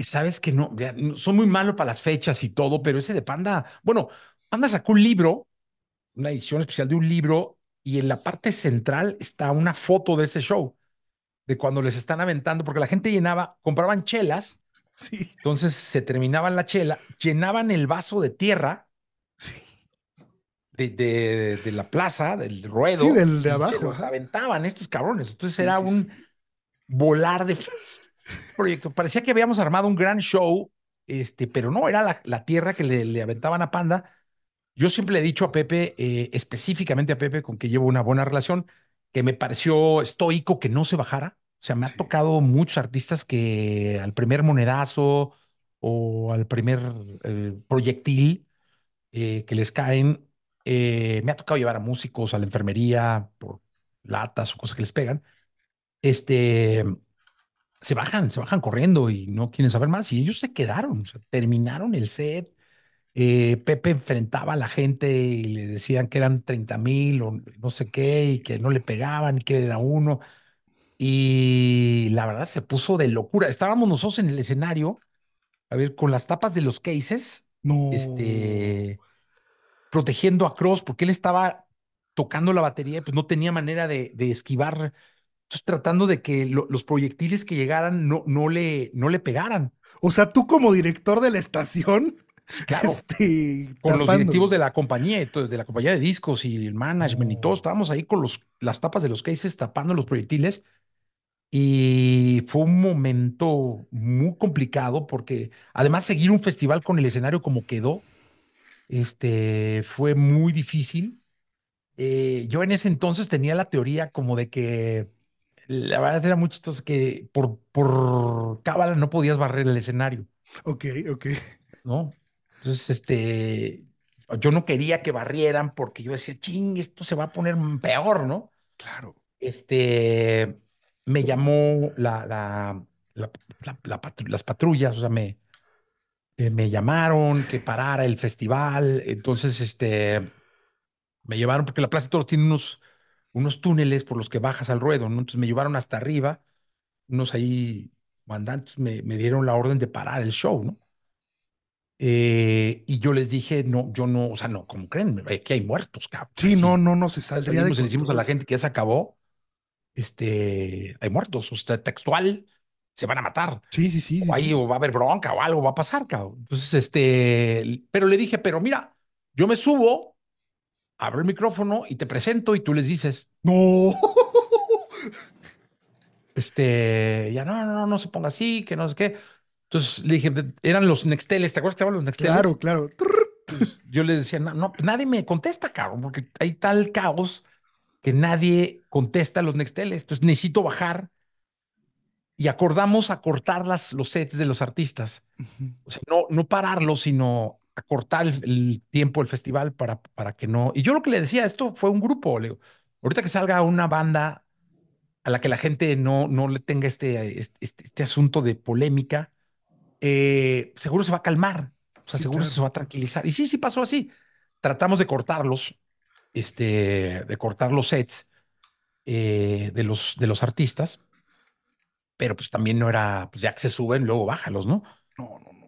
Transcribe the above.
Eh, sabes que no, son muy malo para las fechas y todo, pero ese de Panda, bueno, Panda sacó un libro, una edición especial de un libro, y en la parte central está una foto de ese show, de cuando les están aventando, porque la gente llenaba, compraban chelas, entonces se terminaban la chela, llenaban el vaso de tierra. De, la plaza, del ruedo. abajo. Se los aventaban estos cabrones. Entonces era un volar de proyecto. Parecía que habíamos armado un gran show, este, pero no, era la, tierra que le, aventaban a Panda. Yo siempre le he dicho a Pepe, eh, específicamente a Pepe, con que llevo una buena relación, que me pareció estoico que no se bajara. O sea, me ha tocado muchos artistas que al primer monedazo o al primer eh, proyectil eh, que les caen, me ha tocado llevar a músicos a la enfermería por latas o cosas que les pegan. Este, se bajan, se bajan corriendo y no quieren saber más. Y ellos se quedaron, terminaron el set. Eh, Pepe enfrentaba a la gente y le decían que eran 30 mil o no sé qué, y que no le pegaban, y que era uno. Y la verdad se puso de locura. Estábamos nosotros en el escenario, a ver, con las tapas de los cases, este, protegiendo a Cross, porque él estaba tocando la batería, pues no tenía manera de, de esquivar entonces, tratando de que los proyectiles que llegaran no, no, le, no le pegaran. O sea, tú como director de la estación. Este, con los directivos de la compañía, de la compañía de discos y el management y todos, oh. estábamos ahí con los, las tapas de los cases tapando los proyectiles. Y fue un momento muy complicado porque además seguir un festival con el escenario como quedó, este, fue muy difícil. Eh, yo en ese entonces tenía la teoría como de que la verdad era muy que por, por cábala no podías barrer el escenario. Ok, ok. ¿No? Entonces, este, yo no quería que barrieran porque yo decía, ching, esto se va a poner peor, ¿no? Claro. Este, me llamó la, la, la, las patrullas, o sea, me, eh, me llamaron que parara el festival. Entonces, este, me llevaron porque la Plaza de tiene unos unos túneles por los que bajas al ruedo, ¿no? Entonces me llevaron hasta arriba, unos ahí mandantes me, dieron la orden de parar el show, ¿no? Eh, y yo les dije, no, yo no, o sea, no, como creen, aquí hay muertos, cabrón. Sí, no, no, no, se saldría le decimos a la gente que ya se acabó, este, hay muertos, o sea, textual, se van a matar. Sí, sí, sí. O ahí O va a haber bronca o algo va a pasar, cabrón. Entonces, este, pero le dije, pero mira, yo me subo, abre el micrófono y te presento y tú les dices, no. Este, ya no, no, no, no se ponga así, que no sé qué. Entonces le dije, eran los Nexteles, ¿te acuerdas que estaban los Nexteles? Claro, claro. yo le decía, no, nadie me contesta, cabrón, porque hay tal caos que nadie contesta a los Nexteles. Entonces necesito bajar y acordamos acortar las, los sets de los artistas. O sea, no, no pararlos, sino cortar el, tiempo del festival para, para que no. Y yo lo que le decía, esto fue un grupo, Ahorita que salga una banda a la que la gente no, no le tenga este, este, este, este asunto de polémica, eh, seguro se va a calmar, o sea, seguro se va a tranquilizar. Y sí, sí pasó así. Tratamos de cortarlos, este, de cortar los sets eh, de, los, de los artistas, pero pues también no era, pues ya que se suben, luego bájalos, ¿no? no, no.